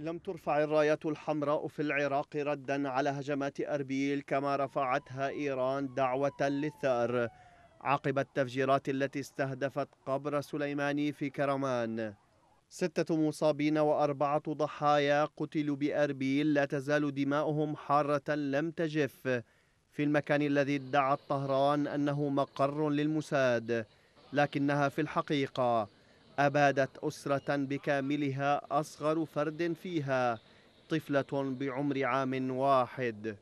لم ترفع الرايات الحمراء في العراق ردا على هجمات أربيل كما رفعتها إيران دعوة للثأر عقب التفجيرات التي استهدفت قبر سليماني في كرمان ستة مصابين وأربعة ضحايا قتلوا بأربيل لا تزال دماؤهم حارة لم تجف في المكان الذي ادعت طهران أنه مقر للمساد لكنها في الحقيقة أبادت أسرة بكاملها أصغر فرد فيها طفلة بعمر عام واحد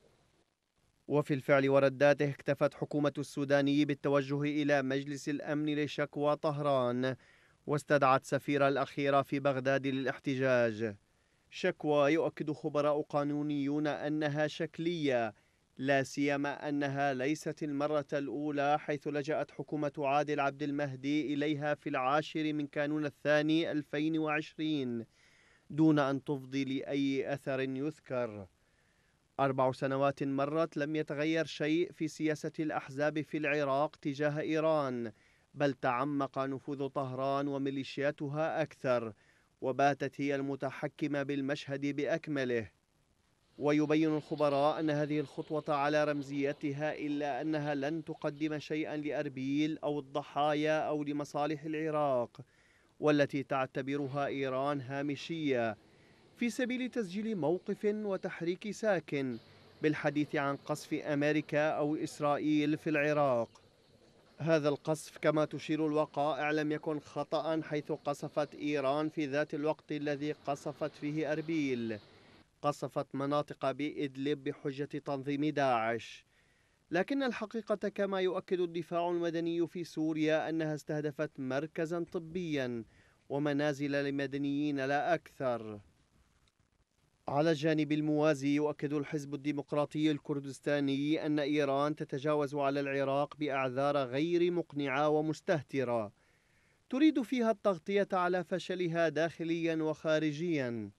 وفي الفعل ورداته اكتفت حكومة السوداني بالتوجه إلى مجلس الأمن لشكوى طهران واستدعت سفير الأخيرة في بغداد للاحتجاج شكوى يؤكد خبراء قانونيون أنها شكلية لا سيما أنها ليست المرة الأولى حيث لجأت حكومة عادل عبد المهدي إليها في العاشر من كانون الثاني 2020 دون أن تفضي لأي أثر يذكر أربع سنوات مرت لم يتغير شيء في سياسة الأحزاب في العراق تجاه إيران بل تعمق نفوذ طهران وميليشياتها أكثر وباتت هي المتحكمة بالمشهد بأكمله ويبين الخبراء أن هذه الخطوة على رمزيتها إلا أنها لن تقدم شيئا لأربيل أو الضحايا أو لمصالح العراق والتي تعتبرها إيران هامشية في سبيل تسجيل موقف وتحريك ساكن بالحديث عن قصف أمريكا أو إسرائيل في العراق هذا القصف كما تشير الوقائع لم يكن خطأ حيث قصفت إيران في ذات الوقت الذي قصفت فيه أربيل قصفت مناطق بإدلب بحجة تنظيم داعش لكن الحقيقة كما يؤكد الدفاع المدني في سوريا أنها استهدفت مركزا طبيا ومنازل لمدنيين لا أكثر على الجانب الموازي يؤكد الحزب الديمقراطي الكردستاني أن إيران تتجاوز على العراق بأعذار غير مقنعة ومستهترة تريد فيها التغطية على فشلها داخليا وخارجيا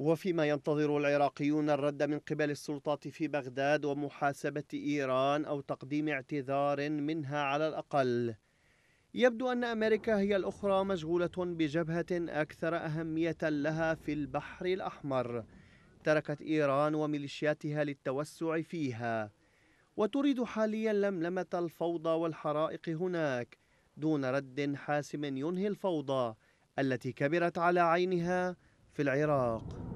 وفيما ينتظر العراقيون الرد من قبل السلطات في بغداد ومحاسبة إيران أو تقديم اعتذار منها على الأقل يبدو أن أمريكا هي الأخرى مشغولة بجبهة أكثر أهمية لها في البحر الأحمر تركت إيران وميليشياتها للتوسع فيها وتريد حاليا لملمة الفوضى والحرائق هناك دون رد حاسم ينهي الفوضى التي كبرت على عينها في العراق